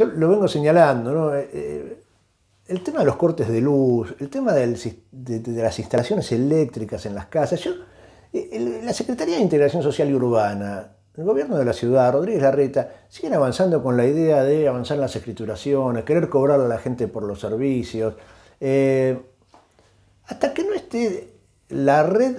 yo lo vengo señalando, ¿no? Eh, eh, el tema de los cortes de luz, el tema de, las instalaciones eléctricas en las casas. Yo, eh, la Secretaría de Integración Social y Urbana, el gobierno de la ciudad, Rodríguez Larreta, siguen avanzando con la idea de avanzar en las escrituraciones, querer cobrar a la gente por los servicios. hasta que no esté la red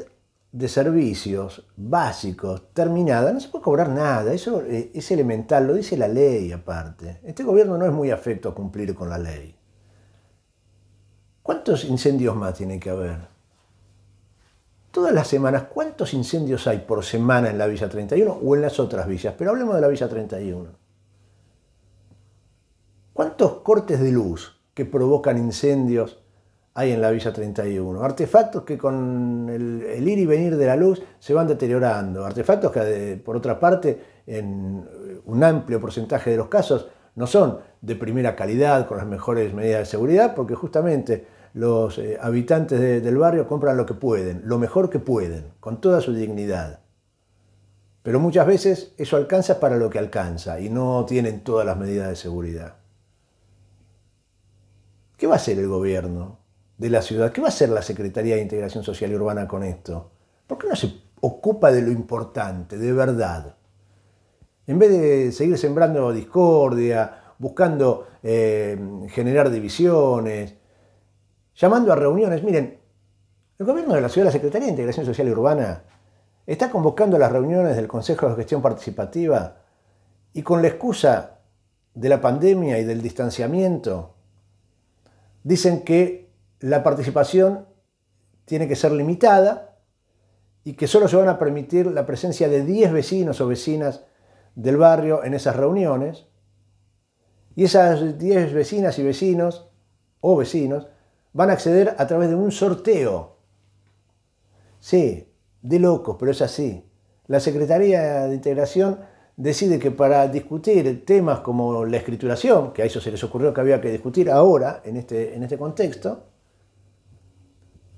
de servicios básicos terminada, no se puede cobrar nada, eso eh, es elemental, lo dice la ley aparte. Este gobierno no es muy afecto a cumplir con la ley. ¿Cuántos incendios más tiene que haber? Todas las semanas, ¿cuántos incendios hay por semana en la Villa 31 o en las otras villas? Pero hablemos de la Villa 31. ¿Cuántos cortes de luz que provocan incendios hay en la Villa 31. Artefactos que con el, ir y venir de la luz se van deteriorando. Artefactos que, eh, por otra parte, en eh, un amplio porcentaje de los casos no son de primera calidad, con las mejores medidas de seguridad, porque justamente los eh, habitantes del barrio compran lo que pueden, lo mejor que pueden, con toda su dignidad. Pero muchas veces eso alcanza para lo que alcanza y no tienen todas las medidas de seguridad. ¿Qué va a hacer el gobierno? de la ciudad. ¿Qué va a hacer la Secretaría de Integración Social y Urbana con esto? ¿Por qué no se ocupa de lo importante, de verdad? En vez de seguir sembrando discordia, buscando eh, generar divisiones, llamando a reuniones. Miren, el gobierno de la ciudad, la Secretaría de Integración Social y Urbana, está convocando las reuniones del Consejo de Gestión Participativa y con la excusa de la pandemia y del distanciamiento, dicen que la participación tiene que ser limitada y que solo se van a permitir la presencia de 10 vecinos o vecinas del barrio en esas reuniones. Y esas 10 vecinas y vecinos o vecinos van a acceder a través de un sorteo. Sí, de locos, pero es así. La Secretaría de Integración decide que para discutir temas como la escrituración, que a eso se les ocurrió que había que discutir ahora en este, en este contexto,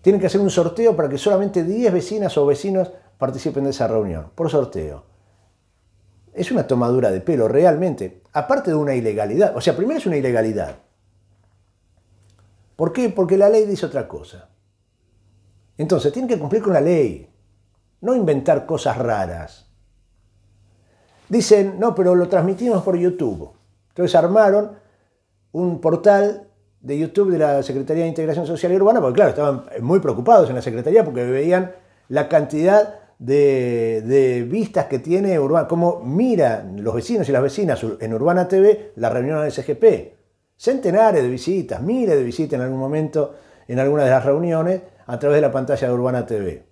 tienen que hacer un sorteo para que solamente 10 vecinas o vecinos participen de esa reunión, por sorteo. Es una tomadura de pelo realmente, aparte de una ilegalidad. O sea, primero es una ilegalidad. ¿Por qué? Porque la ley dice otra cosa. Entonces, tienen que cumplir con la ley, no inventar cosas raras. Dicen, no, pero lo transmitimos por YouTube. Entonces armaron un portal de YouTube de la Secretaría de Integración Social y Urbana, porque claro, estaban eh, muy preocupados en la Secretaría porque veían la cantidad de, vistas que tiene Urbana, cómo miran los vecinos y las vecinas en Urbana TV la reunión del SGP. Centenares de visitas, miles de visitas en algún momento en alguna de las reuniones a través de la pantalla de Urbana TV.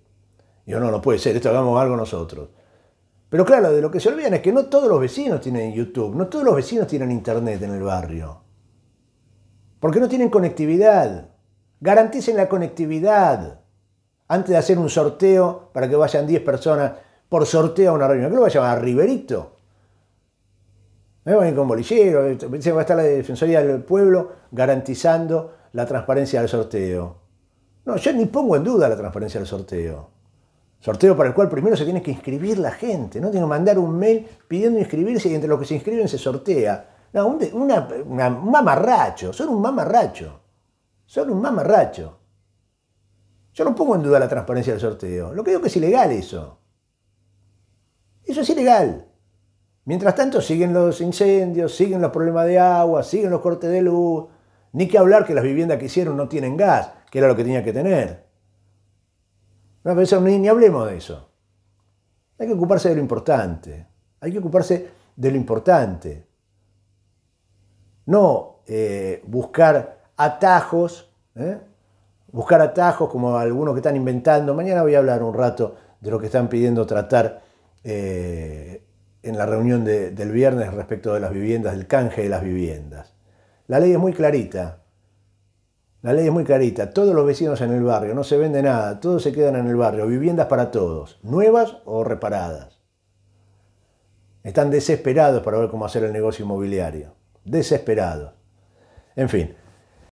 Yo no, no puede ser, esto hagamos algo nosotros. Pero claro, de lo que se olvidan es que no todos los vecinos tienen YouTube, no todos los vecinos tienen internet en el barrio. Porque no tienen conectividad. Garanticen la conectividad antes de hacer un sorteo para que vayan 10 personas por sorteo a una reunión. ¿Qué lo va a llamar? Riverito. Me voy a ir con bolillero, va a estar la Defensoría del Pueblo garantizando la transparencia del sorteo. No, yo ni pongo en duda la transparencia del sorteo. Sorteo para el cual primero se tiene que inscribir la gente, ¿no? Tiene que mandar un mail pidiendo inscribirse y entre los que se inscriben se sortea. No, un, una, mamarracho, son un mamarracho, son un mamarracho. Yo no pongo en duda la transparencia del sorteo, lo que digo que es ilegal eso. Eso es ilegal. Mientras tanto siguen los incendios, siguen los problemas de agua, siguen los cortes de luz, ni que hablar que las viviendas que hicieron no tienen gas, que era lo que tenía que tener. No, ni hablemos de eso. Hay que ocuparse de lo importante. Hay que ocuparse de lo importante no eh, buscar atajos, ¿eh? buscar atajos como algunos que están inventando. Mañana voy a hablar un rato de lo que están pidiendo tratar eh, en la reunión del viernes respecto de las viviendas, del canje de las viviendas. La ley es muy clarita. La ley es muy clarita. Todos los vecinos en el barrio, no se vende nada, todos se quedan en el barrio. Viviendas para todos, nuevas o reparadas. Están desesperados para ver cómo hacer el negocio inmobiliario desesperado, En fin,